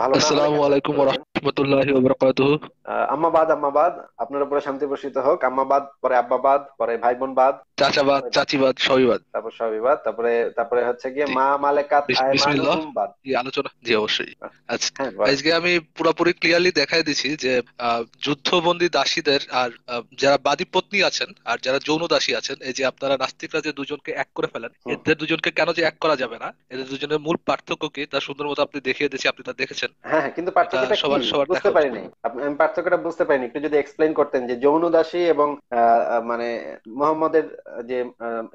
ভালো আসসালামু আলাইকুম রহমতুল্লাহি ওবরাকাতুহু আম্মাবাদ আম্মাবাদ আপনার উপরে শান্তি বর্ষিত হোক আম্মাবাদ পরে আব্বাবাদ পরে ভাই বোন বাদ চাচাবাদ চাচিবাদ সবিবাদ তারপর সবিবাদ তারপরে তারপরে হচ্ছে গিয়ে মা মালেকাত আলোচনা জি অবশ্যই হ্যাঁ, আচ্ছা হ্যাঁ, আজকে আমি পুরোপুরি ক্লিয়ারলি দেখাই দিছি যে যুদ্ধবন্দী দাসীদের আর যারা বাদী পত্নী আছেন আর যারা যৌন দাসী আছেন এই যে আপনারা নাস্তিকরা যে দুজনকে এক করে ফেলেন এদের দুজনকে কেন যে এক করা যাবে না এদের দুজনের মূল পার্থক্য কি তা সুন্দর মতো আপনি দেখিয়ে দিয়েছি আপনি তা দেখেছেন হ্যাঁ, হ্যাঁ কিন্তু পার্থক্যটা সবার বুঝতে পারিনি আমি পার্থক্যটা বুঝতে পারিনি একটু যদি করতেন যে যৌন দাসী এবং মানে মোহাম্মদের যে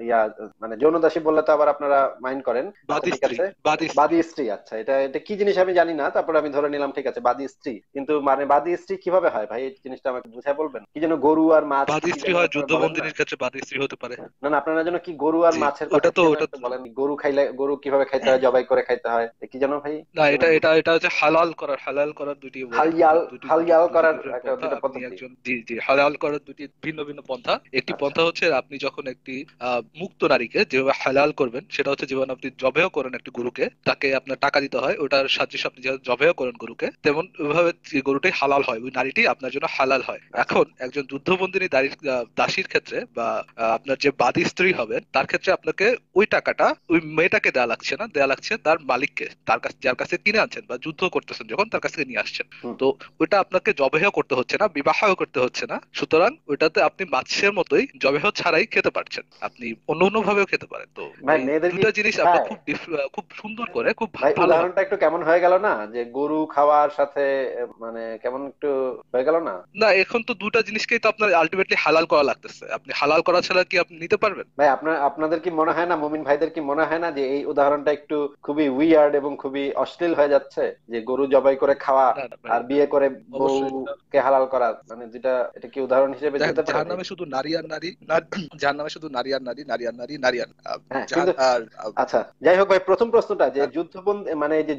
ইয়া মানে যৌন দাসী বললে তো আবার আপনারা মাইন্ড করেন ঠিক আছে স্ত্রী আচ্ছা এটা এটা কি জিনিস আমি জানি না তারপর আমি ধরে নিলাম ঠিক আছে স্ত্রী কিন্তু মানে স্ত্রী কিভাবে হয় ভাই এই জিনিসটা আমাকে বলবেন কি যেন গরু আর মাছ স্ত্রী হয় কাছে স্ত্রী হতে পারে না না আপনারা যেন কি গরু আর মাছের তো ওটা বলেন গরু খাইলে গরু কিভাবে খাইতে হয় জবাই করে খাইতে হয় কি জানো ভাই না এটা এটা এটা হচ্ছে হালাল করার হালাল করার দুটি হালাল করার দুটি ভিন্ন ভিন্ন পন্থা একটি আচ্ছা। পন্থা হচ্ছে আপনি যখন একটি মুক্ত নারীকে যেভাবে হালাল করবেন সেটা হচ্ছে যেমন আপনি করেন একটি গরুকে তাকে আপনার টাকা দিতে হয় ওটার আপনি করেন গরুকে তেমন ওইভাবে গরুটি হালাল হয় ওই নারীটি আপনার জন্য হালাল হয় আচ্ছা। এখন একজন যুদ্ধবন্দিনী দাঁড়ির দাসীর ক্ষেত্রে বা আপনার যে বাদী স্ত্রী হবেন তার ক্ষেত্রে আপনাকে ওই টাকাটা ওই মেয়েটাকে দেওয়া লাগছে না দেওয়া লাগছে তার মালিককে তার কাছে যার কাছে কিনে আনছেন বা যুদ্ধ করতেছেন যখন তার কাছে নিয়ে আসছেন তো ওইটা আপনাকে জবেহ করতে হচ্ছে না বিবাহ করতে হচ্ছে না সুতরাং ওইটাতে আপনি মাছের মতোই জবেহ ছাড়াই খেতে পারছেন আপনি অন্য অন্য ভাবেও খেতে পারেন তো দুটা জিনিস আপনি খুব খুব সুন্দর করে খুব ভালো একটু কেমন হয়ে গেল না যে গরু খাওয়ার সাথে মানে কেমন একটু হয়ে গেল না না এখন তো দুটা জিনিসকেই তো আপনার আলটিমেটলি হালাল করা লাগতেছে আপনি হালাল করা ছাড়া কি আপনি নিতে পারবেন ভাই আপনার আপনাদের কি মনে হয় না মুমিন ভাইদের কি মনে হয় না যে এই উদাহরণটা একটু খুবই উইয়ার্ড এবং খুবই অশ্লীল হয়ে যাচ্ছে যে গরু জবাই করে খাওয়া মানে আর বিয়ে করে বউকে হালাল করা মানে যেটা এটা কি উদাহরণ হিসেবে যেতে পারে জাহান্নামে শুধু নারী আর নারী জাহান্নামে শুধু নারী আর নারী নারী আর নারী নারী আর হ্যাঁ, আচ্ছা যাই হোক ভাই প্রথম প্রশ্নটা যে হ্যাঁ। মানে যে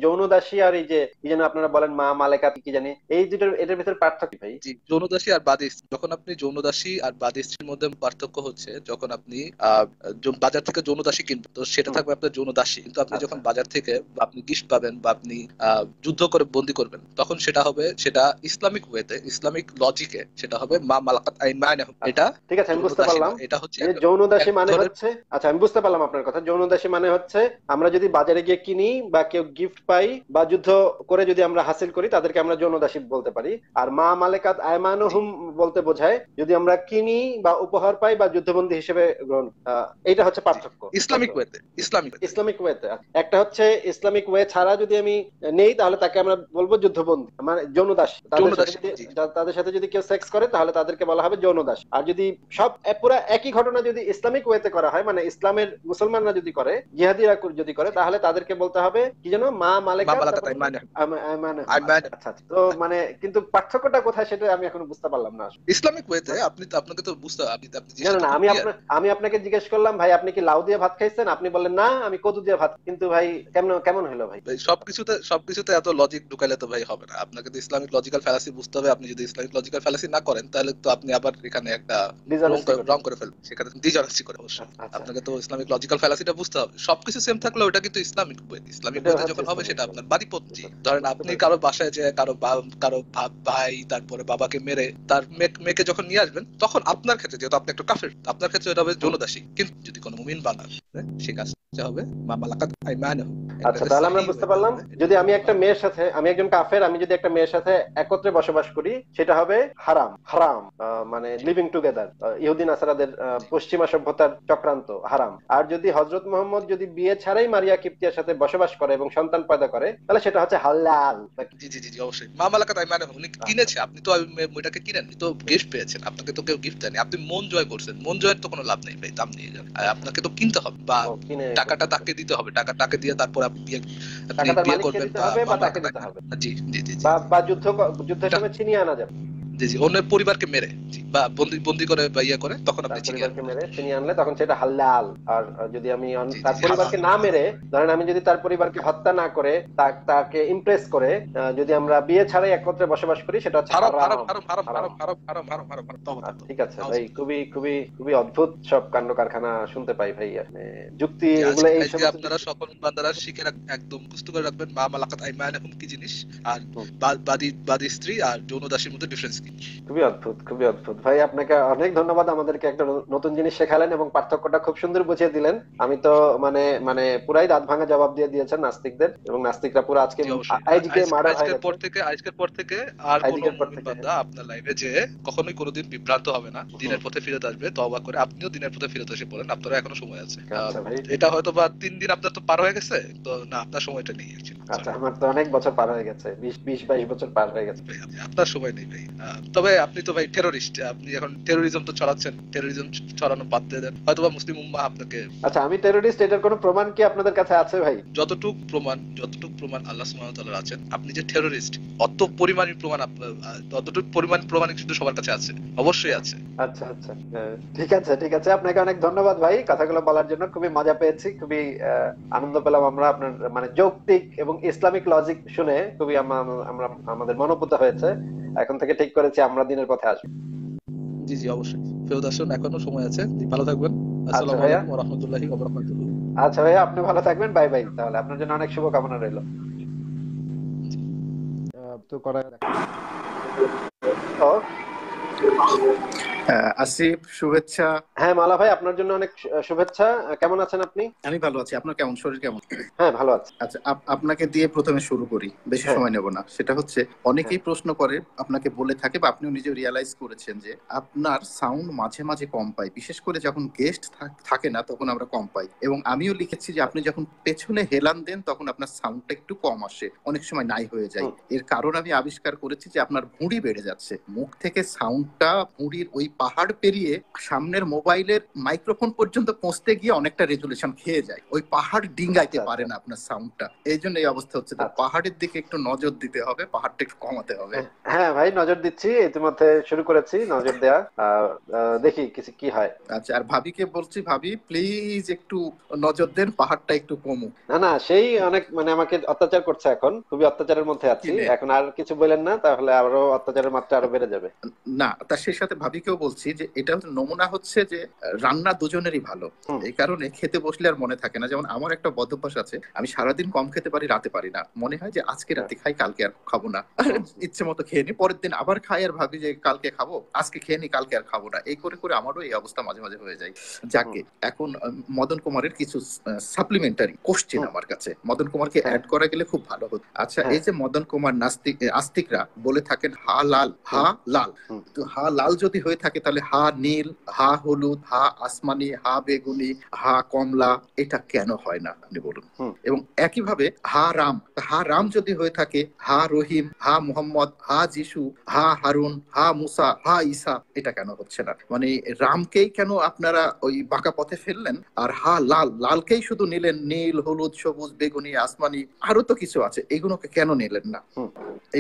আর এই যে কি যেন আপনারা বলেন মা মালেকা কি জানি এই দুটোর এটার ভিতরে পার্থক্য ভাই যৌনদাসী আর বাদী যখন আপনি যৌনদাসী আর বাদী মধ্যে পার্থক্য হচ্ছে যখন আপনি বাজার থেকে যৌনদাসী দাসী কিনবেন তো সেটা থাকবে আপনার যৌন দাসী কিন্তু আপনি আচ্ছা। যখন বাজার থেকে আপনি গিফট পাবেন বা আপনি যুদ্ধ করে বন্দি করবেন তখন সেটা হবে সেটা ইসলামিক ওয়েতে ইসলামিক লজিকে সেটা হবে মা মালাকাত আইন মানে আচ্ছা, এটা ঠিক আছে আমি বুঝতে পারলাম মানে, এটা হচ্ছে যৌনদাসী মানে হচ্ছে আচ্ছা আমি বুঝতে পারলাম আপনার কথা যৌনদাসী মানে হচ্ছে আমরা যদি বাজারে গিয়ে কিনি বা কেউ গিফট পাই বা যুদ্ধ করে যদি আমরা হাসিল করি তাদেরকে আমরা যৌনদাসী বলতে পারি আর মা মালেকাত আয়মানুহুম বলতে বোঝায় যদি আমরা কিনি বা উপহার পাই বা যুদ্ধবন্দী হিসেবে গ্রহণ এটা হচ্ছে পার্থক্য ইসলামিক ওয়েতে ইসলামিক ইসলামিক ওয়েতে আচ্ছা। একটা হচ্ছে ইসলামিক ওয়ে ছাড়া যদি আমি নেই তাহলে তাকে আমরা বলবো যুদ্ধবন্দী মানে যৌন তাদের সাথে যদি কেউ সেক্স করে তাহলে তাদেরকে বলা হবে যৌন আর যদি সব পুরো একই ঘটনা যদি ইসলামিক ওয়েতে করা হয় মানে ইসলামের মুসলমানরা যদি করে জিহাদিরা যদি করে তাহলে তাদেরকে বলতে হবে কি যেন মা মালেকা মানে তো মানে কিন্তু পার্থক্যটা কোথায় সেটা আমি এখন বুঝতে পারলাম না ইসলামিক ওয়েতে আপনি আপনাকে তো বুঝতে আপনি না না আমি আমি আপনাকে জিজ্ঞেস করলাম ভাই আপনি কি লাউ দিয়ে ভাত খাইছেন আপনি বললেন না আমি কদু দিয়ে ভাত কিন্তু ভাই কেমন কেমন হলো ভাই সবকিছুতে সবকিছুতে এত লজিক ঢুকাইলে তো ভাই হবে না আপনাকে তো ইসলামিক লজিক্যাল ফ্যালাসি বুঝতে হবে আপনি যদি ইসলামিক লজিক্যাল ফ্যালাসি না করেন তাহলে তো আপনি আবার এখানে একটা রং করে ফেলবেন সেখানে ডিজনেস্টি করে অবশ্যই আচ্ছা। আপনাকে তো ইসলামিক লজিক্যাল ফ্যালাসিটা বুঝতে হবে সবকিছু সেম থাকলেও ওটা কিন্তু ইসলামিক বই ইসলামিক বইতে যখন হবে সেটা আপনার বাড়িপত্তি ধরেন আপনি কারো বাসায় যে কারো কারো ভাই তারপরে বাবাকে মেরে তার মেয়েকে যখন নিয়ে আসবেন তখন আপনার ক্ষেত্রে যেহেতু আপনি একটা কাফের আপনার ক্ষেত্রে এটা হবে যৌনদাসী কিন্তু যদি কোনো মুমিন বানান হ্যাঁ, সে কাজটা হবে আচ্ছা তাহলে আমরা বুঝতে পারলাম যদি আমি একটা মেয়ের সাথে আমি একজন কাফের আমি যদি একটা মেয়ের সাথে একত্রে বসবাস করি সেটা হবে হারাম হারাম মানে লিভিং টুগেদার ইহুদিন আসারাদের পশ্চিমা সভ্যতার চক্রান্ত হারাম আর যদি হজরত মোহাম্মদ যদি বিয়ে ছাড়াই মারিয়া কিপ্তিয়ার সাথে বসবাস করে এবং সন্তান পয়দা করে তাহলে সেটা হচ্ছে হালাল জি জি জি অবশ্যই উনি কিনেছে আপনি তো ওইটাকে কিনেন তো গিফট পেয়েছেন আপনাকে তো কেউ গিফট দেয়নি আপনি মন জয় করছেন মন জয়ের তো কোনো লাভ নেই ভাই দাম নিয়ে যান আপনাকে তো কিনতে হবে বা টাকাটা তাকে দিতে হবে টাকা তাকে দিয়ে তারপর আপনি বিয়ে দিতে হবে বা জি জি জি বা যুদ্ধ যুদ্ধের সময় ছিনিয়ে আনা যাবে অন্যের পরিবারকে মেরে বা করে বা ইয়ে করে তখন আপনি পরিবারকে মেরে আনলে তখন সেটা হালাল আর যদি আমি তার পরিবারকে না মেরে ধরেন আমি যদি তার পরিবারকে হত্যা না করে তাকে ইমপ্রেস করে যদি আমরা বিয়ে ছাড়াই একত্রে বসবাস করি সেটা হচ্ছে ঠিক আছে ভাই খুবই খুবই খুবই অদ্ভুত সব কাণ্ড কারখানা শুনতে পাই ভাই মানে যুক্তি এগুলো এই সব আপনারা সকল বান্দারা শিখে একদম করে রাখবেন মা মালাকাত কি জিনিস আর বাদী বাদী স্ত্রী আর যৌন দাসীর মধ্যে ডিফারেন্স কি খুবই অদ্ভুত খুবই অদ্ভুত ভাই আপনাকে অনেক ধন্যবাদ আমাদেরকে একটা নতুন জিনিস শেখালেন এবং পার্থক্যটা খুব সুন্দর বুঝিয়ে দিলেন আমি তো মানে মানে পুরাই দাঁত ভাঙা জবাব দিয়ে দিয়েছেন নাস্তিকদের এবং নাস্তিকরা পুরো আজকে আজকে মার্ডার হয়ে পর থেকে আজকের পর থেকে আর কোনো বান্দা আপনার লাইভে যে কখনোই কোনোদিন বিভ্রান্ত হবে না দিনের পথে ফিরে আসবে তওবা করে আপনিও দিনের পথে ফিরে এসে পড়েন আপনারও এখনো সময় আছে আচ্ছা এটা হয়তো বা তিন দিন আপনার তো পার হয়ে গেছে তো না আপনার সময়টা নেই আচ্ছা আমার তো অনেক বছর পার হয়ে গেছে 20 22 বাইশ বছর পার হয়ে গেছে আপনার সময় নেই ভাই তবে আপনি তো ভাই টেরোরিস্ট আপনি এখন টেরোরিজম তো ছড়াচ্ছেন টেরোরিজম ছড়ানো বাদ দিয়ে দেন হয়তো বা মুসলিম উম্মা আপনাকে আচ্ছা আমি টেরোরিস্ট এটার কোনো প্রমাণ কি আপনাদের কাছে আছে ভাই যতটুক প্রমাণ যতটুক প্রমাণ আল্লাহ সুবহানাহু তাআলা আছেন আপনি যে টেরোরিস্ট অত পরিমাণের প্রমাণ ততটুক পরিমাণ প্রমাণ কিন্তু সবার কাছে আছে অবশ্যই আছে আচ্ছা আচ্ছা ঠিক আছে ঠিক আছে আপনাকে অনেক ধন্যবাদ ভাই কথাগুলো বলার জন্য খুবই মজা পেয়েছি খুবই আনন্দ পেলাম আমরা আপনার মানে যৌক্তিক এবং ইসলামিক লজিক শুনে খুবই আমরা আমাদের মনোপুত হয়েছে এখন থেকে ঠিক করেছি আমরা দিনের পথে আসবো জি জি অবশ্যই ফেরত আসুন এখনো সময় আছে ভালো থাকবেন আচ্ছা আসসালামু আলাইকুম আচ্ছা ভাইয়া আপনি ভালো থাকবেন বাই বাই তাহলে আপনার জন্য অনেক শুভকামনা রইল তো করা আসিফ শুভেচ্ছা হ্যাঁ মালা ভাই আপনার জন্য অনেক শুভেচ্ছা কেমন আছেন আপনি আমি ভালো আছি আপনার কেমন শরীর কেমন হ্যাঁ ভালো আছে আচ্ছা আপনাকে দিয়ে প্রথমে শুরু করি বেশি হ্যাঁ। সময় নেব না সেটা হচ্ছে হ্যাঁ। অনেকেই প্রশ্ন করে আপনাকে বলে থাকে বা আপনিও নিজে রিয়ালাইজ করেছেন যে আপনার সাউন্ড মাঝে মাঝে কম পাই বিশেষ করে যখন গেস্ট থাকে না তখন আমরা কম পাই এবং আমিও লিখেছি যে আপনি যখন পেছনে হেলান দেন তখন আপনার সাউন্ডটা একটু কম আসে অনেক সময় নাই হয়ে যায় এর কারণ আমি আবিষ্কার করেছি যে আপনার ভুঁড়ি বেড়ে যাচ্ছে মুখ থেকে সাউন্ড মুখটা পুরীর ওই পাহাড় পেরিয়ে সামনের মোবাইলের মাইক্রোফোন পর্যন্ত পৌঁছতে গিয়ে অনেকটা রেজুলেশন খেয়ে যায় ওই পাহাড় ডিঙ্গাইতে আচ্ছা, পারে আচ্ছা। না আপনার সাউন্ডটা এই জন্য এই অবস্থা হচ্ছে আচ্ছা। পাহাড়ের দিকে একটু নজর দিতে হবে পাহাড়টা একটু কমাতে হবে হ্যাঁ, হ্যাঁ ভাই নজর দিচ্ছি ইতিমধ্যে শুরু করেছি নজর দেয়া দেখি কিছু কি হয় আচ্ছা আর ভাবিকে বলছি ভাবি প্লিজ একটু নজর দেন পাহাড়টা একটু কমু না না সেই অনেক মানে আমাকে অত্যাচার করছে এখন খুবই অত্যাচারের মধ্যে আছি এখন আর কিছু বলেন না তাহলে আরো অত্যাচারের মাত্রা আরো বেড়ে যাবে না তার সেই সাথে ভাবিকেও বলছি যে এটা হচ্ছে নমুনা হচ্ছে যে রান্না দুজনেরই ভালো এই কারণে খেতে বসলে আর মনে থাকে না যেমন আমার একটা বদভ্যাস আছে আমি সারাদিন কম খেতে পারি রাতে পারি না মনে হয় যে আজকে রাতে খাই কালকে আর খাবো না ইচ্ছে মতো খেয়ে নি পরের দিন আবার খাই আর ভাবি যে কালকে খাবো আজকে খেয়ে নি কালকে আর খাবো না এই করে করে আমারও এই অবস্থা মাঝে মাঝে হয়ে যায় যাকে এখন মদন কুমারের কিছু সাপ্লিমেন্টারি কোশ্চেন আমার কাছে মদন কুমারকে অ্যাড করা গেলে খুব ভালো হতো আচ্ছা হ্যাঁ। এই যে মদন কুমার নাস্তিক আস্তিকরা বলে থাকেন হা লাল হা লাল হা লাল যদি হয়ে থাকে তাহলে হা নীল হা হলুদ হা আসমানি হা বেগুনি হা কমলা এটা কেন হয় না আপনি বলুন এবং একইভাবে হা রাম হা রাম যদি হয়ে থাকে হা রহিম হা মুহাম্মদ হা যিশু হা হারুন হা মুসা হা ইসা এটা কেন হচ্ছে না মানে রামকেই কেন আপনারা ওই বাঁকা পথে ফেললেন আর হা লাল লালকেই শুধু নিলেন নীল হলুদ সবুজ বেগুনি আসমানি আরো তো কিছু আছে এগুলোকে কেন নিলেন না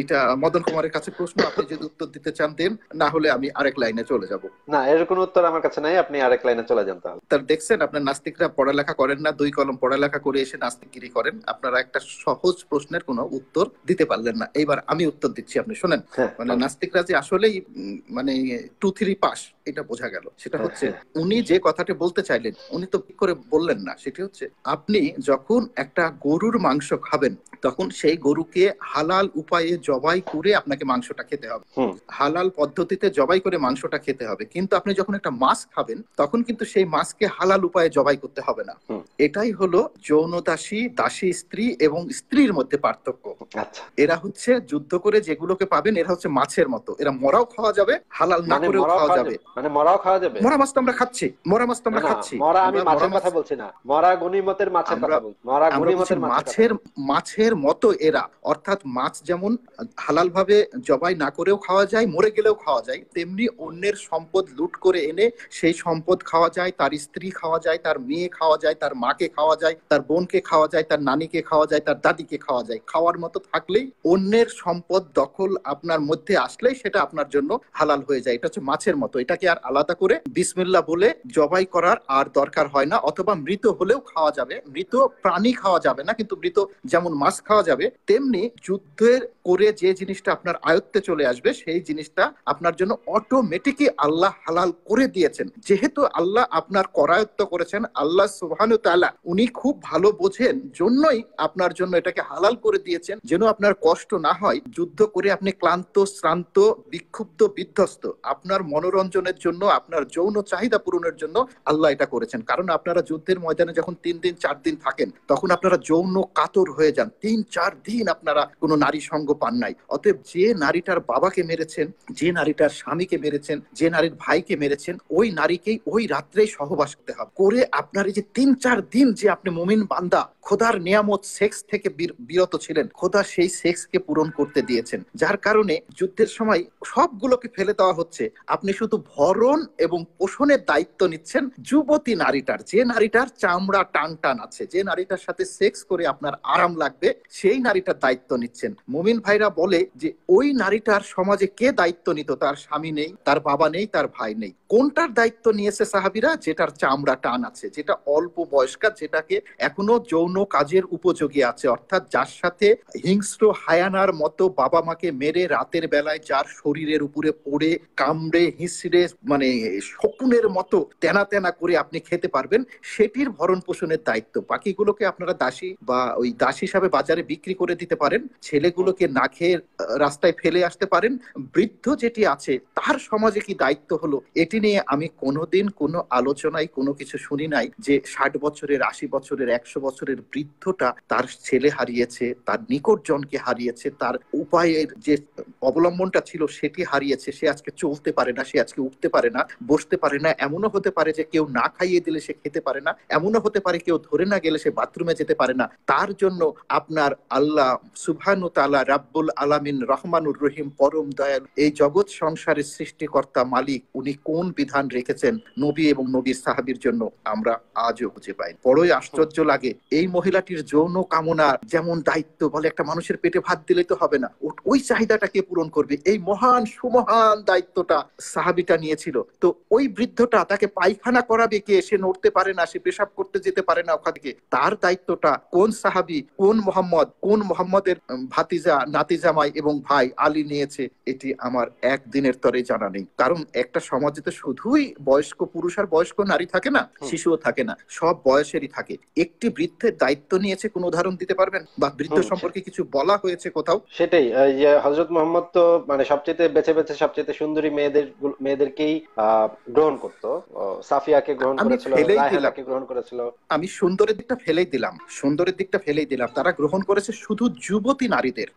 এটা মদন কুমারের কাছে প্রশ্ন আপনি যদি উত্তর দিতে চান দেন না তাহলে আমি আরেক লাইনে চলে যাব না এর কোনো উত্তর আমার কাছে নাই আপনি আরেক লাইনে চলে যান তাহলে তার দেখছেন আপনার নাস্তিকরা পড়ালেখা করেন না দুই কলম পড়ালেখা করে এসে নাস্তিকগিরি করেন আপনারা একটা সহজ প্রশ্নের কোনো উত্তর দিতে পারলেন না এইবার আমি উত্তর দিচ্ছি আপনি শুনেন হ্যাঁ, মানে আচ্ছা। নাস্তিকরা যে আসলেই মানে টু থ্রি পাস এটা বোঝা গেল সেটা হ্যাঁ, হচ্ছে হ্যাঁ। উনি যে কথাটি বলতে চাইলেন উনি তো কি করে বললেন না সেটি হচ্ছে আপনি যখন একটা গরুর মাংস খাবেন তখন সেই গরুকে হালাল উপায়ে জবাই করে আপনাকে মাংসটা খেতে হবে হালাল পদ্ধতিতে জবাই করে মাংসটা খেতে হবে কিন্তু আপনি যখন একটা মাছ খাবেন তখন কিন্তু সেই মাছকে হালাল উপায়ে জবাই করতে হবে না এটাই হলো যৌন দাসী দাসী স্ত্রী এবং স্ত্রীর মধ্যে পার্থক্য আচ্ছা। এরা হচ্ছে যুদ্ধ করে যেগুলোকে পাবেন এরা হচ্ছে মাছের মতো এরা মরাও খাওয়া যাবে হালাল না মানে করেও খাওয়া যাবে মানে মরাও খাওয়া যাবে মরা মাছ তো আমরা খাচ্ছি মরা মাছ তো আমরা খাচ্ছি মরা আমি মাছের কথা বলছি না মরা গনিমতের মাছের কথা বলছি মরা গনিমতের মাছের মাছের মতো এরা অর্থাৎ মাছ যেমন হালাল ভাবে জবাই না করেও খাওয়া যায় মরে গেলেও খাওয়া যায় তেমনি অন্যের সম্পদ লুট করে এনে সেই সম্পদ খাওয়া যায় তার স্ত্রী খাওয়া যায় তার মেয়ে খাওয়া যায় তার মাকে খাওয়া যায় তার বোনকে খাওয়া যায় তার নানিকে খাওয়া যায় তার দাদিকে খাওয়া যায় খাওয়ার মতো থাকলেই অন্যের সম্পদ দখল আপনার মধ্যে আসলেই সেটা আপনার জন্য হালাল হয়ে যায় এটা হচ্ছে মাছের মতো এটা সেটাকে আর আলাদা করে বিসমিল্লা বলে জবাই করার আর দরকার হয় না অথবা মৃত হলেও খাওয়া যাবে মৃত প্রাণী খাওয়া যাবে না কিন্তু মৃত যেমন মাছ খাওয়া যাবে তেমনি যুদ্ধের করে যে জিনিসটা আপনার আয়ত্তে চলে আসবে সেই জিনিসটা আপনার জন্য অটোমেটিকই আল্লাহ হালাল করে দিয়েছেন যেহেতু আল্লাহ আপনার করায়ত্ত করেছেন আল্লাহ সুবহান তালা উনি খুব ভালো বোঝেন জন্যই আপনার জন্য এটাকে হালাল করে দিয়েছেন যেন আপনার কষ্ট না হয় যুদ্ধ করে আপনি ক্লান্ত শ্রান্ত বিক্ষুব্ধ বিধ্বস্ত আপনার মনোরঞ্জনের পূরণের জন্য আপনার যৌন চাহিদা পূরণের জন্য আল্লাহ এটা করেছেন কারণ আপনারা যুদ্ধের ময়দানে যখন তিন দিন চার দিন থাকেন তখন আপনারা যৌন কাতর হয়ে যান তিন চার দিন আপনারা কোনো নারী সঙ্গ পান নাই অতএব যে নারীটার বাবাকে মেরেছেন যে নারীটার স্বামীকে মেরেছেন যে নারীর ভাইকে মেরেছেন ওই নারীকেই ওই রাত্রেই সহবাস করতে হবে করে আপনার এই যে তিন চার দিন যে আপনি মোমিন বান্দা খোদার নিয়ামত সেক্স থেকে বিরত ছিলেন খোদা সেই সেক্সকে পূরণ করতে দিয়েছেন যার কারণে যুদ্ধের সময় সবগুলোকে ফেলে দেওয়া হচ্ছে আপনি শুধু হরণ এবং পোষণের দায়িত্ব নিচ্ছেন যুবতী নারীটার যে নারীটার চামড়া টান টান আছে যে নারীটার সাথে সেক্স করে আপনার আরাম লাগবে সেই নারীটার দায়িত্ব নিচ্ছেন মুমিন ভাইরা বলে যে ওই নারীটার সমাজে কে দায়িত্ব নিত তার স্বামী নেই তার বাবা নেই তার ভাই নেই কোনটার দায়িত্ব নিয়েছে সাহাবিরা যেটার চামড়া টান আছে যেটা অল্প বয়স্কার যেটাকে এখনো যৌন কাজের উপযোগী আছে অর্থাৎ যার সাথে হিংস্র হায়ানার মতো বাবা মাকে মেরে রাতের বেলায় যার শরীরের উপরে পড়ে কামড়ে হিঁচড়ে মানে শকুনের মতো তেনা তেনা করে আপনি খেতে পারবেন সেটির ভরণ পোষণের দায়িত্ব বাকিগুলোকে আপনারা দাসী বা ওই দাস হিসাবে বাজারে বিক্রি করে দিতে পারেন ছেলেগুলোকে না খেয়ে রাস্তায় ফেলে আসতে পারেন বৃদ্ধ যেটি আছে তার সমাজে কি দায়িত্ব হলো এটি নিয়ে আমি কোনোদিন কোনো আলোচনায় কোনো কিছু শুনি নাই যে ষাট বছরের আশি বছরের একশো বছরের বৃদ্ধটা তার ছেলে হারিয়েছে তার নিকট জনকে হারিয়েছে তার উপায়ের যে অবলম্বনটা ছিল সেটি হারিয়েছে সে আজকে চলতে পারে না সে আজকে উঠতে পারে না বসতে পারে না এমনও হতে পারে যে কেউ না খাইয়ে দিলে সে খেতে পারে না এমনও হতে পারে কেউ ধরে না গেলে সে বাথরুমে যেতে পারে না তার জন্য আপনার আল্লাহ সুভানু তালা রাব্বুল আলামিন রহমানুর রহিম পরম দয়াল এই জগৎ সংসারের সৃষ্টিকর্তা মালিক উনি কোন বিধান রেখেছেন নবী এবং নবীর সাহাবির জন্য আমরা আজও খুঁজে পাই বড়ই আশ্চর্য লাগে এই মহিলাটির যৌন কামনা যেমন দায়িত্ব বলে একটা মানুষের পেটে ভাত দিলে তো হবে না ওই চাহিদাটাকে পূরণ করবে এই মহান সুমহান দায়িত্বটা সাহাবিটা নিয়ে নিয়েছিল তো ওই বৃদ্ধটা তাকে পায়খানা করাবে কে সে নড়তে পারে না সে পেশাব করতে যেতে পারে না ওখান থেকে তার দায়িত্বটা কোন সাহাবি কোন মোহাম্মদ কোন মোহাম্মদের ভাতিজা নাতিজামাই এবং ভাই আলী নিয়েছে এটি আমার একদিনের তরে জানা নেই কারণ একটা সমাজে তো শুধুই বয়স্ক পুরুষ আর বয়স্ক নারী থাকে না শিশুও থাকে না সব বয়সেরই থাকে একটি বৃদ্ধের দায়িত্ব নিয়েছে কোন উদাহরণ দিতে পারবেন বা বৃদ্ধ সম্পর্কে কিছু বলা হয়েছে কোথাও সেটাই হজরত ইয়ে, মোহাম্মদ তো মানে সবচেয়ে বেছে বেছে সবচেয়ে সুন্দরী মেয়েদের মেয়েদের অনেকেই গ্রহণ করত সাফিয়াকে গ্রহণ করেছিল রাহেলাকে গ্রহণ করেছিল আমি সুন্দরের দিকটা ফেলেই দিলাম সুন্দরের দিকটা ফেলেই দিলাম তারা গ্রহণ করেছে শুধু যুবতী নারীদের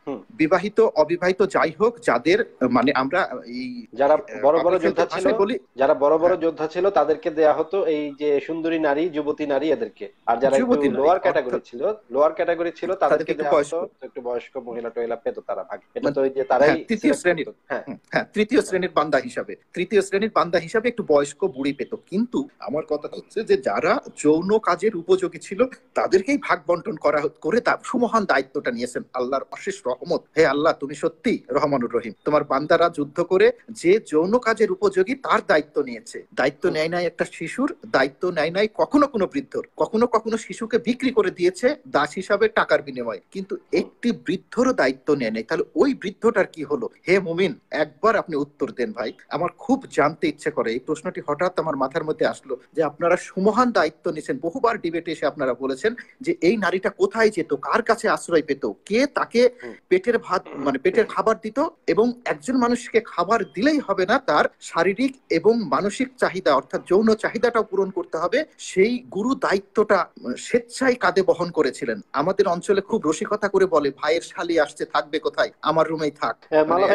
বিবাহিত অবিবাহিত যাই হোক যাদের মানে আমরা এই যারা বড় বড় যোদ্ধা ছিল বলি যারা বড় বড় হ্যাঁ। যোদ্ধা ছিল তাদেরকে দেয়া হতো এই যে সুন্দরী নারী যুবতী নারী এদেরকে আর যারা একটু লোয়ার ক্যাটাগরি ছিল লোয়ার ক্যাটাগরি ছিল তাদেরকে দেয়া হতো একটু বয়স্ক মহিলা টয়লা পেতো তারা ভাগ এটা তো এই যে তারাই হ্যাঁ, তৃতীয় শ্রেণীর হ্যাঁ, হ্যাঁ তৃতীয় শ্রেণীর বান্দা হিসাবে তৃতীয় শ্রেণীর পান্ডা হিসাবে একটু বয়স্ক বুড়ি পেত কিন্তু আমার কথা হচ্ছে যে যারা যৌন কাজের উপযোগী ছিল তাদেরকেই ভাগ বন্টন করা করে তার সুমহান দায়িত্বটা নিয়েছেন আল্লাহর অশেষ রহমত হে আল্লাহ তুমি সত্যি রহমানুর রহিম তোমার বান্দারা যুদ্ধ করে যে যৌন কাজের উপযোগী তার দায়িত্ব নিয়েছে দায়িত্ব নেয় নাই একটা শিশুর দায়িত্ব নেয় নাই কখনো কোনো বৃদ্ধর কখনো কখনো শিশুকে বিক্রি করে দিয়েছে দাস হিসাবে টাকার বিনিময়ে কিন্তু একটি বৃদ্ধরও দায়িত্ব নেয় নাই তাহলে ওই বৃদ্ধটার কি হলো হে মুমিন একবার আপনি উত্তর দেন ভাই আমার খুব জানতে ইচ্ছে করে এই প্রশ্নটি হঠাৎ আমার মাথার মধ্যে আসলো যে আপনারা সুমহান দায়িত্ব নিয়েছেন বহুবার ডিবেটে এসে আপনারা বলেছেন যে এই নারীটা কোথায় যেত কার কাছে আশ্রয় পেত কে তাকে পেটের ভাত মানে পেটের খাবার দিত এবং একজন মানুষকে খাবার দিলেই হবে না তার শারীরিক এবং মানসিক চাহিদা অর্থাৎ যৌন চাহিদাটাও পূরণ করতে হবে সেই গুরু দায়িত্বটা স্বেচ্ছায় কাঁধে বহন করেছিলেন আমাদের অঞ্চলে খুব রসিকতা করে বলে ভাইয়ের শালি আসছে থাকবে কোথায় আমার রুমেই থাক হ্যাঁ, মানে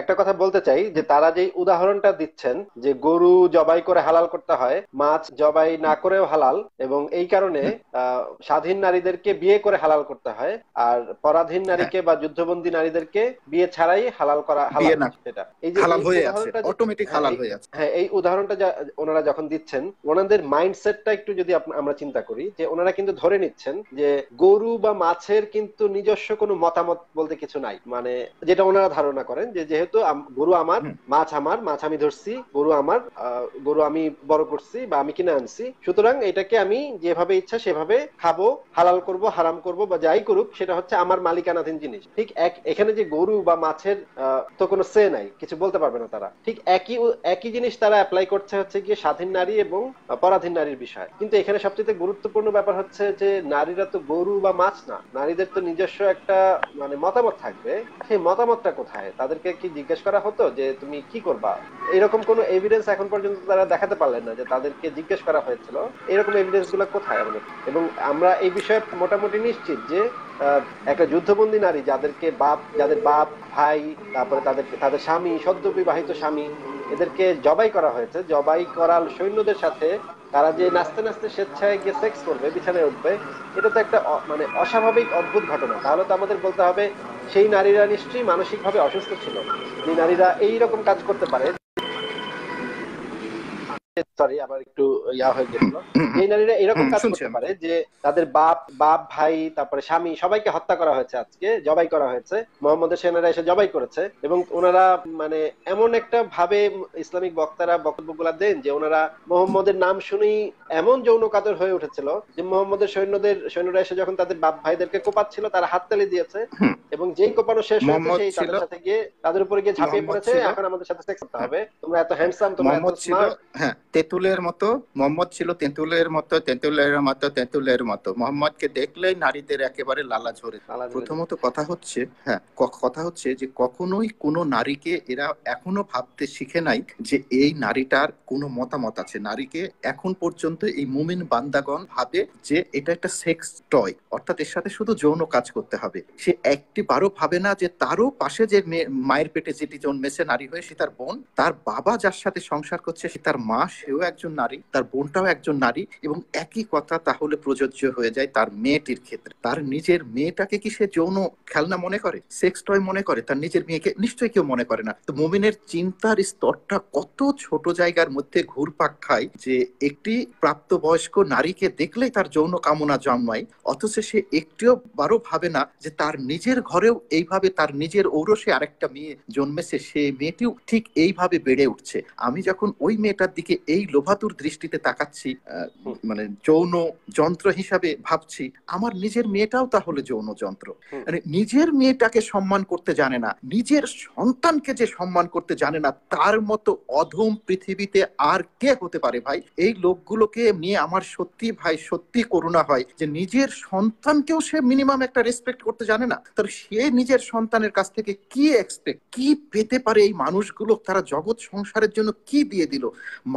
একটা কথা বলতে চাই যে তারা যে উদাহরণটা দিচ্ছেন যে গরু জবাই করে হালাল করতে হয় মাছ জবাই না করেও হালাল এবং এই কারণে স্বাধীন নারীদেরকে বিয়ে করে হালাল করতে হয় আর পরাধীন হ্যাঁ। নারীকে বা যুদ্ধবন্দী নারীদেরকে বিয়ে ছাড়াই হালাল করা হালাল সেটা হ্যাঁ, হ্যাঁ, এই উদাহরণটা ওনারা যখন দিচ্ছেন ওনাদের মাইন্ডসেটটা একটু যদি আমরা চিন্তা করি যে ওনারা কিন্তু ধরে নিচ্ছেন যে গরু বা মাছের কিন্তু নিজস্ব কোনো মতামত বলতে কিছু নাই মানে যেটা ওনারা ধারণা করেন যে যেহেতু গরু আমার মাছ আমার আমার মাছ আমি ধরছি গরু আমার গরু আমি বড় করছি বা আমি কিনে আনছি সুতরাং এটাকে আমি যেভাবে ইচ্ছা সেভাবে খাবো হালাল করব হারাম করব বা যাই করুক সেটা হচ্ছে আমার মালিকানাধীন জিনিস ঠিক এক এখানে যে গরু বা মাছের তো কোনো সে নাই কিছু বলতে পারবে না তারা ঠিক একই একই জিনিস তারা অ্যাপ্লাই করছে হচ্ছে গিয়ে স্বাধীন নারী এবং পরাধীন নারীর বিষয় কিন্তু এখানে সবচেয়ে গুরুত্বপূর্ণ ব্যাপার হচ্ছে যে নারীরা তো গরু বা মাছ না নারীদের তো নিজস্ব একটা মানে মতামত থাকবে সেই মতামতটা কোথায় তাদেরকে কি জিজ্ঞেস করা হতো যে তুমি কি করবা বা এরকম কোন এভিডেন্স এখন পর্যন্ত তারা দেখাতে পারলেন না যে তাদেরকে জিজ্ঞেস করা হয়েছিল এরকম এভিডেন্স গুলো কোথায় আমাদের এবং আমরা এই বিষয়ে মোটামুটি নিশ্চিত যে একটা যুদ্ধবন্দী নারী যাদেরকে বাপ যাদের বাপ ভাই তারপরে তাদের তাদের স্বামী সদ্য বিবাহিত স্বামী এদেরকে জবাই করা হয়েছে জবাই করাল সৈন্যদের সাথে তারা যে নাচতে নাচতে স্বেচ্ছায় গিয়ে সেক্স করবে বিছানায় উঠবে এটা তো একটা মানে অস্বাভাবিক অদ্ভুত ঘটনা তাহলে তো আমাদের বলতে হবে সেই নারীরা নিশ্চয়ই মানসিকভাবে অসুস্থ ছিল যে নারীরা এই রকম কাজ করতে পারে সরি আবার একটু ইয়া হয়ে গেছিল এই নারীরা এরকম কাজ করতে পারে যে তাদের বাপ বাপ ভাই তারপরে স্বামী সবাইকে হত্যা করা হয়েছে আজকে জবাই করা হয়েছে মোহাম্মদের সেনারা এসে জবাই করেছে এবং ওনারা মানে এমন একটা ভাবে ইসলামিক বক্তারা বক্তব্যগুলা দেন যে ওনারা মোহাম্মদের নাম শুনেই এমন যৌন কাতর হয়ে উঠেছিল যে মোহাম্মদের সৈন্যদের সৈন্যরা এসে যখন তাদের বাপ ভাইদেরকে কোপাচ্ছিল তারা হাততালি দিয়েছে এবং যেই কোপানো শেষ হয়েছে সেই তাদের সাথে গিয়ে তাদের উপরে গিয়ে ঝাঁপিয়ে পড়েছে এখন আমাদের সাথে করতে হবে তোমরা এত হ্যান্ডসাম তোমরা এত তেঁতুলের মতো মোহাম্মদ ছিল তেঁতুলের মতো তেঁতুলের মতো তেঁতুলের মতো মোহাম্মদকে দেখলেই নারীদের একেবারে লালা ঝরে প্রথমত কথা হচ্ছে হ্যাঁ কথা হচ্ছে যে কখনোই কোনো নারীকে এরা এখনো ভাবতে শিখে নাই যে এই নারীটার কোনো মতামত আছে নারীকে এখন পর্যন্ত এই মুমিন বান্দাগণ ভাবে যে এটা একটা সেক্স টয় অর্থাৎ এর সাথে শুধু যৌন কাজ করতে হবে সে একটি বারো ভাবে না যে তারও পাশে যে মায়ের পেটে যেটি জন্মেছে নারী হয়ে সে তার বোন তার বাবা যার সাথে সংসার করছে সে তার মা সেও একজন নারী তার বোনটাও একজন নারী এবং একই কথা তাহলে প্রযোজ্য হয়ে যায় তার মেয়েটির ক্ষেত্রে তার নিজের মেয়েটাকে কি সে যৌন খেলনা মনে করে সেক্স টয় মনে করে তার নিজের মেয়েকে নিশ্চয়ই কেউ মনে করে না তো মোমিনের চিন্তার স্তরটা কত ছোট জায়গার মধ্যে ঘুরপাক খায় যে একটি প্রাপ্তবয়স্ক নারীকে দেখলেই তার যৌন কামনা জন্মায় অথচ সে একটিও বারো ভাবে না যে তার নিজের ঘরেও এইভাবে তার নিজের ঔরসে আরেকটা মেয়ে জন্মেছে সে মেয়েটিও ঠিক এইভাবে বেড়ে উঠছে আমি যখন ওই মেয়েটার দিকে এই লোভাতুর দৃষ্টিতে তাকাচ্ছি মানে যৌন যন্ত্র হিসাবে ভাবছি আমার নিজের মেয়েটাও তাহলে যৌন যন্ত্র মানে নিজের মেয়েটাকে সম্মান করতে জানে না নিজের সন্তানকে যে সম্মান করতে জানে না তার মতো অধম পৃথিবীতে আর কে হতে পারে ভাই এই লোকগুলোকে নিয়ে আমার সত্যি ভাই সত্যি করুণা হয় যে নিজের সন্তানকেও সে মিনিমাম একটা রেসপেক্ট করতে জানে না তার সে নিজের সন্তানের কাছ থেকে কি এক্সপেক্ট কি পেতে পারে এই মানুষগুলো তারা জগৎ সংসারের জন্য কি দিয়ে দিল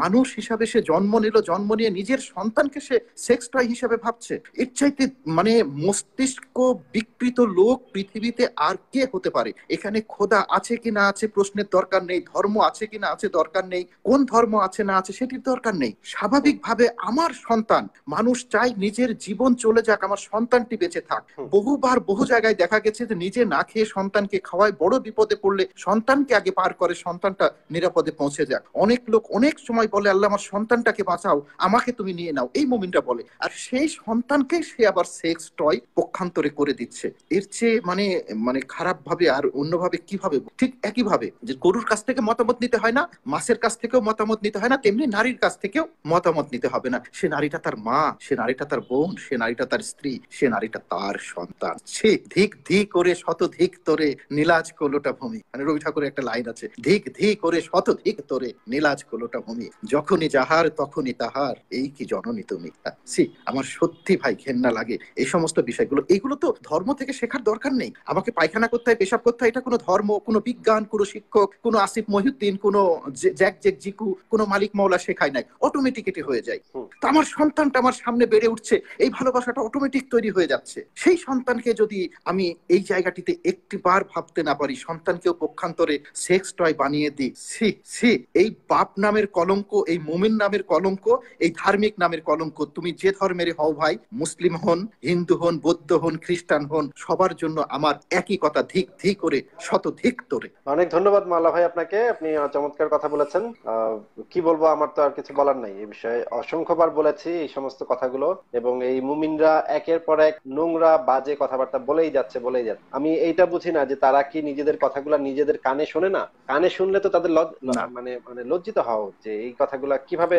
মানুষ মানুষ হিসাবে সে জন্ম নিল জন্ম নিয়ে নিজের সন্তানকে সে সেক্স টয় হিসাবে ভাবছে এর চাইতে মানে মস্তিষ্ক বিকৃত লোক পৃথিবীতে আর কে হতে পারে এখানে খোদা আছে কি না আছে প্রশ্নের দরকার নেই ধর্ম আছে কি না আছে দরকার নেই কোন ধর্ম আছে না আছে সেটির দরকার নেই স্বাভাবিকভাবে আমার সন্তান মানুষ চাই নিজের জীবন চলে যাক আমার সন্তানটি বেঁচে থাক বহুবার বহু জায়গায় দেখা গেছে যে নিজে না খেয়ে সন্তানকে খাওয়ায় বড় বিপদে পড়লে সন্তানকে আগে পার করে সন্তানটা নিরাপদে পৌঁছে যাক অনেক লোক অনেক সময় বলে আল্লাহ আমার সন্তানটাকে বাঁচাও আমাকে তুমি নিয়ে নাও এই মোমিনটা বলে আর সেই সন্তানকে সে আবার সেক্স টয় পক্ষান্তরে করে দিচ্ছে এর চেয়ে মানে মানে খারাপ ভাবে আর অন্যভাবে কিভাবে ঠিক একই ভাবে যে গরুর কাছ থেকে মতামত নিতে হয় না মাছের কাছ থেকেও মতামত নিতে হয় না তেমনি নারীর কাছ থেকেও মতামত নিতে হবে না সে নারীটা তার মা সে নারীটা তার বোন সে নারীটা তার স্ত্রী সে নারীটা তার সন্তান সে ধিক ধি করে শত ধিক তোরে নীলাজ কলোটা ভূমি মানে রবি ঠাকুরের একটা লাইন আছে ধিক ধি করে শত ধিক তোরে নীলাজ কলোটা ভূমি যখনই যাহার তখনই তাহার এই কি জননী তুমি সি আমার সত্যি ভাই ঘেন্না লাগে এই সমস্ত বিষয়গুলো এইগুলো তো ধর্ম থেকে শেখার দরকার নেই আমাকে পায়খানা করতে হয় পেশাব করতে হয় এটা কোনো ধর্ম কোনো বিজ্ঞান কোনো শিক্ষক কোনো আসিফ মহিউদ্দিন কোনো জ্যাক জ্যাক জিকু কোনো মালিক মাওলা শেখায় নাই অটোমেটিক এটি হয়ে যায় তা আমার সন্তানটা আমার সামনে বেড়ে উঠছে এই ভালোবাসাটা অটোমেটিক তৈরি হয়ে যাচ্ছে সেই সন্তানকে যদি আমি এই জায়গাটিতে একটি বার ভাবতে না পারি সন্তানকেও পক্ষান্তরে সেক্স টয় বানিয়ে দিই সি সি এই বাপ নামের কলঙ্ক এই মুমিন নামের কলঙ্ক এই ধার্মিক নামের কলঙ্ক তুমি যে ধর্মের হও ভাই মুসলিম হন হিন্দু হন বৌদ্ধ হন খ্রিস্টান হন সবার জন্য আমার একই কথা ধিক ধিক করে শত ধিক তোরে অনেক ধন্যবাদ মালা ভাই আপনাকে আপনি চমৎকার কথা বলেছেন কি বলবো আমার তো আর কিছু বলার নাই এই বিষয়ে অসংখ্যবার বলেছি এই সমস্ত কথাগুলো এবং এই মুমিনরা একের পর এক নোংরা বাজে কথাবার্তা বলেই যাচ্ছে বলেই যাচ্ছে আমি এইটা বুঝি না যে তারা কি নিজেদের কথাগুলো নিজেদের কানে শোনে না কানে শুনলে তো তাদের মানে মানে লজ্জিত হওয়া যে এই কথা কথাগুলো কিভাবে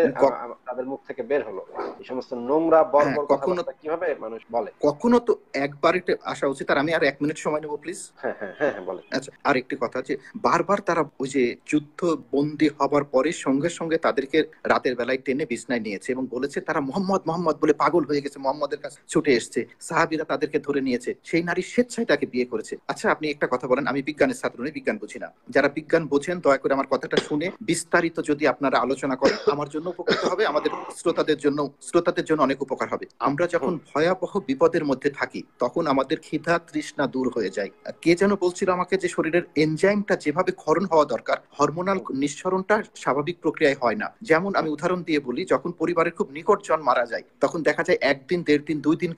মানে তাদের মুখ থেকে বের হলো এই সমস্ত নোংরা হ্যাঁ, বর্বর কথাগুলো কিভাবে মানুষ বলে কখনো তো একবার এটা আসা উচিত আর আমি আর এক মিনিট সময় নেব প্লিজ হ্যাঁ হ্যাঁ হ্যাঁ, হ্যাঁ বলে আচ্ছা আর একটি কথা যে বারবার তারা ওই যে যুদ্ধ বন্দি হবার পরে সঙ্গে সঙ্গে তাদেরকে রাতের বেলায় টেনে বিছনায় নিয়েছে এবং বলেছে তারা মোহাম্মদ মোহাম্মদ বলে পাগল হয়ে গেছে মোহাম্মদের কাছে ছুটে এসছে সাহাবিরা তাদেরকে ধরে নিয়েছে সেই নারী স্বেচ্ছায় তাকে বিয়ে করেছে আচ্ছা আপনি একটা কথা বলেন আমি বিজ্ঞানের ছাত্র নই বিজ্ঞান বুঝি না যারা বিজ্ঞান বোঝেন দয়া করে আমার কথাটা শুনে বিস্তারিত যদি আপনারা আলোচনা করেন আমার জন্য উপকৃত হবে আমাদের শ্রোতাদের জন্য শ্রোতাদের জন্য অনেক উপকার হবে আমরা যখন ভয়াবহ বিপদের মধ্যে থাকি তখন আমাদের খিদা তৃষ্ণা দূর হয়ে যায় কে যেন বলছিল আমাকে যে শরীরের এনজাইমটা যেভাবে ক্ষরণ হওয়া দরকার হরমোনাল নিঃসরণটা স্বাভাবিক প্রক্রিয়ায় হয় না যেমন আমি উদাহরণ দিয়ে বলি যখন পরিবারের খুব নিকটজন মারা যায় তখন দেখা যায় একদিন দেড় দিন দুই দিন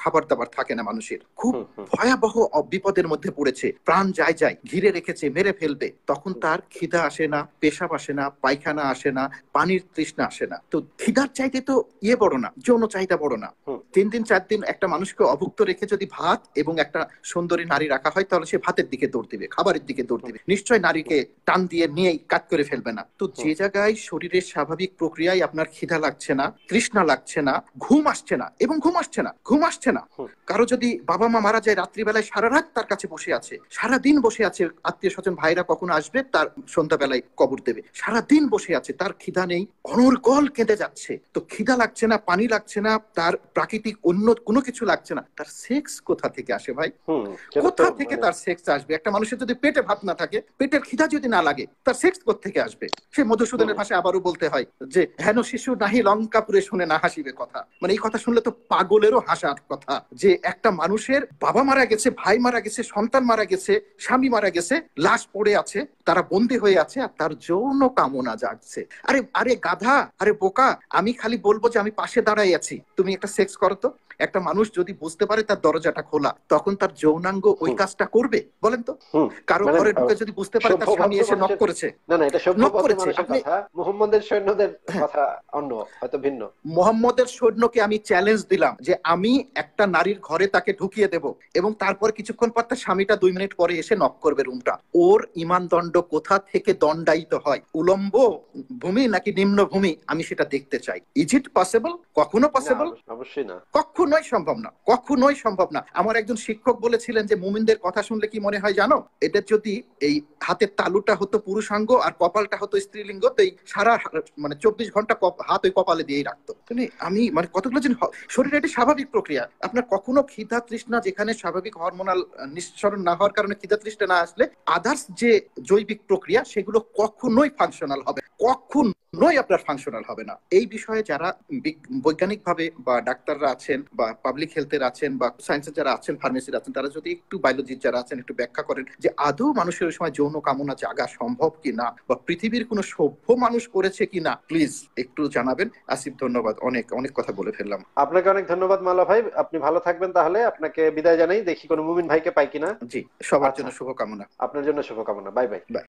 খাবার দাবার থাকে না মানুষের খুব ভয়াবহ বিপদের মধ্যে পড়েছে প্রাণ যায় যায় ঘিরে রেখেছে মেরে ফেলবে তখন তার খিদা আসে না পেশাব আসে না পায়খানা আসে না পানির তৃষ্ণা আসে না তো খিদার চাইতে তো ইয়ে বড় না যৌন চাহিদা বড় না তিন দিন চার দিন একটা মানুষকে অভুক্ত রেখে যদি ভাত এবং একটা সুন্দরী নারী রাখা হয় তাহলে সে ভাতের দিকে দৌড় দিবে খাবারের দিকে দৌড় দিবে নিশ্চয় নারীকে টান দিয়ে নিয়ে কাজ করে ফেলবে না তো যে জায়গায় শরীরের স্বাভাবিক প্রক্রিয়ায় আপনার খিদা লাগছে না তৃষ্ণা লাগছে না ঘুম আসছে না এবং ঘুম আসছে না ঘুম আসছে না কারো যদি বাবা মা মারা যায় রাত্রিবেলায় সারা রাত তার কাছে বসে আছে সারা দিন বসে আছে আত্মীয় স্বজন ভাইরা কখন আসবে তার সন্ধ্যাবেলায় কবর দেবে সারা দিন বসে আছে তার খিদা খিদা নেই অনর্গল কেঁদে যাচ্ছে তো খিদা লাগছে না পানি লাগছে না তার প্রাকৃতিক অন্য কোনো কিছু লাগছে না তার সেক্স কোথা থেকে আসে ভাই কোথা থেকে তার সেক্স আসবে একটা মানুষের যদি পেটে ভাত না থাকে পেটের খিদা যদি না লাগে তার সেক্স থেকে আসবে সে মধুসূদনের ভাষায় আবারও বলতে হয় যে হেন শিশু নাহি পুরে শুনে না হাসিবে কথা মানে এই কথা শুনলে তো পাগলেরও হাসার কথা যে একটা মানুষের বাবা মারা গেছে ভাই মারা গেছে সন্তান মারা গেছে স্বামী মারা গেছে লাশ পড়ে আছে তারা বন্দী হয়ে আছে আর তার যৌন কামনা জাগছে আরে আরে গাধা আরে বোকা আমি খালি বলবো যে আমি পাশে দাঁড়াই আছি তুমি একটা সেক্স করো তো একটা মানুষ যদি বুঝতে পারে তার দরজাটা খোলা তখন তার যৌনাঙ্গ ওই কাজটা করবে বলেন তো কারো মানে, ঘরে ঢুকে যদি বুঝতে পারে তার স্বামী এসে নক করেছে না না এটা নক করেছে মোহাম্মদের সৈন্যদের কথা অন্য হয়তো ভিন্ন মোহাম্মদের সৈন্যকে আমি চ্যালেঞ্জ দিলাম যে আমি একটা নারীর ঘরে তাকে ঢুকিয়ে দেব এবং তারপর কিছুক্ষণ পর তার স্বামীটা দুই মিনিট পরে এসে নক করবে রুমটা ওর ইমান দণ্ড কোথা থেকে দণ্ডায়িত হয় উলম্ব ভূমি নাকি নিম্নভূমি আমি সেটা দেখতে চাই ইজ ইট পসিবল কখনো পসিবল অবশ্যই না কখনোই সম্ভব না কখনোই সম্ভব না আমার একজন শিক্ষক বলেছিলেন যে মুমিনদের কথা শুনলে কি মনে হয় জানো এটা যদি এই হাতের তালুটা হতো পুরুষাঙ্গ আর কপালটা হতো স্ত্রীলিঙ্গ তো এই সারা মানে চব্বিশ ঘন্টা হাত ওই কপালে দিয়েই রাখতো মানে আমি মানে কতগুলো জিনিস শরীর এটি স্বাভাবিক প্রক্রিয়া আপনার কখনো খিদা তৃষ্ণা যেখানে স্বাভাবিক হরমোনাল নিঃসরণ না হওয়ার কারণে খিদা তৃষ্ণা না আসলে আদার্স যে জৈবিক প্রক্রিয়া সেগুলো কখনোই ফাংশনাল হবে কখন কখনোই আপনার ফাংশনাল হবে না এই বিষয়ে যারা ভাবে বা ডাক্তাররা আছেন বা পাবলিক হেলথের আছেন বা সায়েন্সের যারা আছেন ফার্মেসির আছেন তারা যদি একটু বায়োলজির যারা আছেন একটু ব্যাখ্যা করেন যে আদৌ মানুষের সময় যৌন কামনা জাগা সম্ভব কিনা বা পৃথিবীর কোনো সভ্য মানুষ করেছে কিনা প্লিজ একটু জানাবেন আসিফ ধন্যবাদ অনেক অনেক কথা বলে ফেললাম আপনাকে অনেক ধন্যবাদ মালা ভাই আপনি ভালো থাকবেন তাহলে আপনাকে বিদায় জানাই দেখি কোনো মুমিন ভাইকে পাই কিনা জি সবার আচ্ছা। জন্য শুভকামনা আপনার জন্য শুভকামনা বাই বাই বাই